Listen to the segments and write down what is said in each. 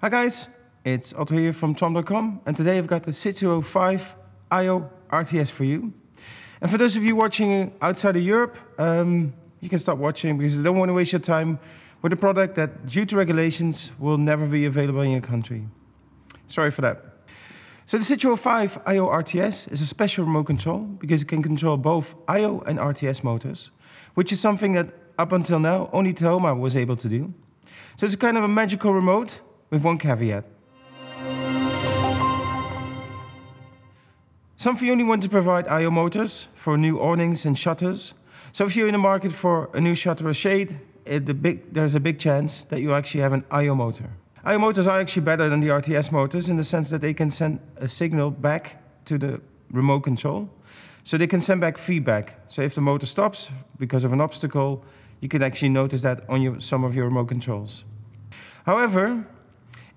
Hi guys, it's Otto here from Tom.com and today I've got the Citro 5 IO RTS for you. And for those of you watching outside of Europe, um, you can stop watching because I don't want to waste your time with a product that, due to regulations, will never be available in your country. Sorry for that. So the Citro 5 IO RTS is a special remote control because it can control both IO and RTS motors, which is something that up until now only Toma was able to do. So it's a kind of a magical remote with one caveat. Somfy only want to provide I.O. motors for new awnings and shutters. So if you're in the market for a new shutter or shade, it, the big, there's a big chance that you actually have an I.O. motor. I.O. motors are actually better than the RTS motors in the sense that they can send a signal back to the remote control. So they can send back feedback. So if the motor stops because of an obstacle, you can actually notice that on your, some of your remote controls. However,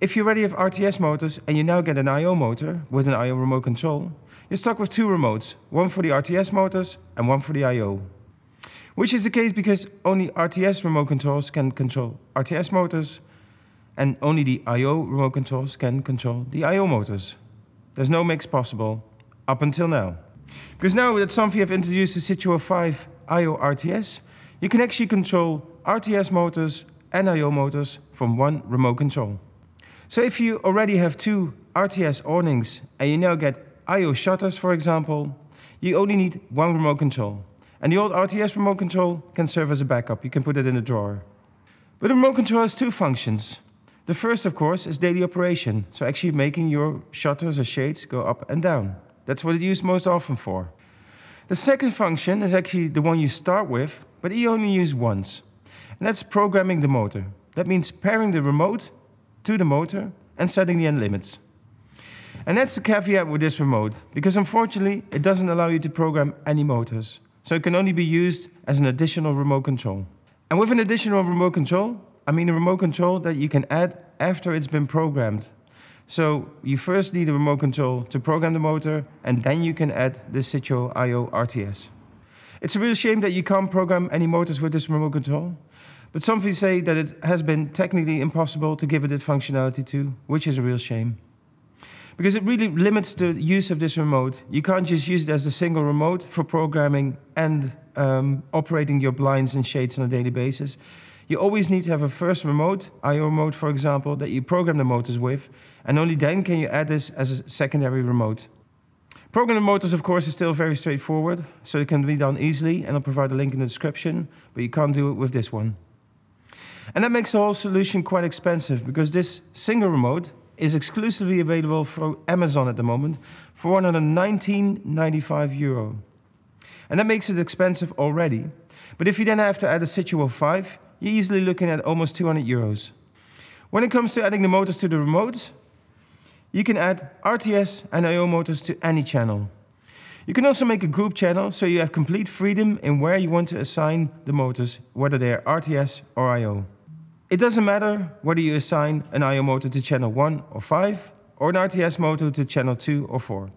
if you already have RTS motors and you now get an I.O. motor with an I.O. remote control, you're stuck with two remotes, one for the RTS motors and one for the I.O. Which is the case because only RTS remote controls can control RTS motors and only the I.O. remote controls can control the I.O. motors. There's no mix possible up until now. Because now that Somfy have introduced the Situa 5 I.O. RTS, you can actually control RTS motors and I.O. motors from one remote control. So if you already have two RTS awnings and you now get IO shutters, for example, you only need one remote control. And the old RTS remote control can serve as a backup. You can put it in a drawer. But the remote control has two functions. The first, of course, is daily operation, so actually making your shutters or shades go up and down. That's what it's used most often for. The second function is actually the one you start with, but you only use once. And that's programming the motor. That means pairing the remote to the motor and setting the end limits. And that's the caveat with this remote, because unfortunately it doesn't allow you to program any motors, so it can only be used as an additional remote control. And with an additional remote control, I mean a remote control that you can add after it's been programmed. So you first need a remote control to program the motor, and then you can add the Sitio IO RTS. It's a real shame that you can't program any motors with this remote control, but some people say that it has been technically impossible to give it that functionality to, which is a real shame. Because it really limits the use of this remote. You can't just use it as a single remote for programming and um, operating your blinds and shades on a daily basis. You always need to have a first remote, IO remote, for example, that you program the motors with, and only then can you add this as a secondary remote. Programming motors, of course, is still very straightforward, so it can be done easily, and I'll provide a link in the description, but you can't do it with this one. And that makes the whole solution quite expensive because this single remote is exclusively available through Amazon at the moment for 119.95 euro. And that makes it expensive already. But if you then have to add a Situo 5, you're easily looking at almost 200 euros. When it comes to adding the motors to the remote, you can add RTS and IO motors to any channel. You can also make a group channel so you have complete freedom in where you want to assign the motors, whether they are RTS or IO. It doesn't matter whether you assign an IO motor to channel 1 or 5, or an RTS motor to channel 2 or 4.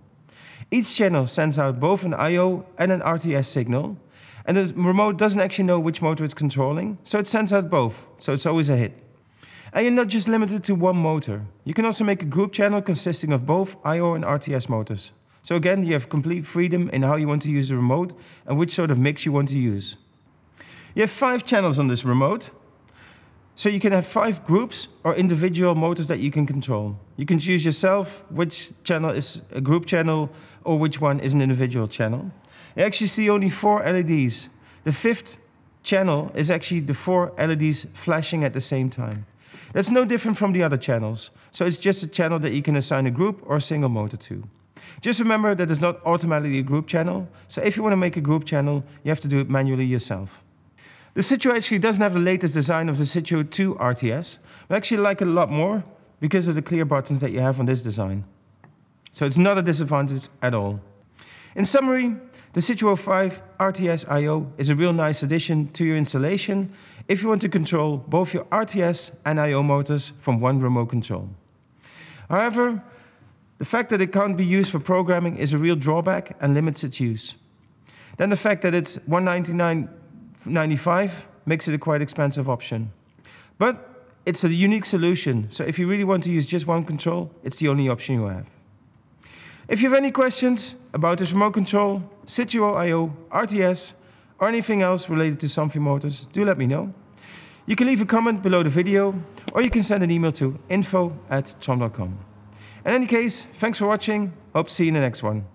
Each channel sends out both an IO and an RTS signal, and the remote doesn't actually know which motor it's controlling, so it sends out both, so it's always a hit. And you're not just limited to one motor. You can also make a group channel consisting of both IO and RTS motors. So again, you have complete freedom in how you want to use the remote and which sort of mix you want to use. You have five channels on this remote. So you can have five groups or individual motors that you can control. You can choose yourself which channel is a group channel or which one is an individual channel. You actually see only four LEDs. The fifth channel is actually the four LEDs flashing at the same time. That's no different from the other channels. So it's just a channel that you can assign a group or a single motor to. Just remember that it's not automatically a group channel. So if you want to make a group channel, you have to do it manually yourself. The Situ actually doesn't have the latest design of the Situ 2 RTS. but I actually like it a lot more because of the clear buttons that you have on this design. So it's not a disadvantage at all. In summary, the Situ 5 RTS I.O. is a real nice addition to your installation if you want to control both your RTS and I.O. motors from one remote control. However, the fact that it can't be used for programming is a real drawback and limits its use. Then the fact that it's 199.95 makes it a quite expensive option. But it's a unique solution, so if you really want to use just one control, it's the only option you have. If you have any questions about this remote control, SituIo, RTS, or anything else related to Somfy Motors, do let me know. You can leave a comment below the video, or you can send an email to info at tron.com. In any case, thanks for watching. Hope to see you in the next one.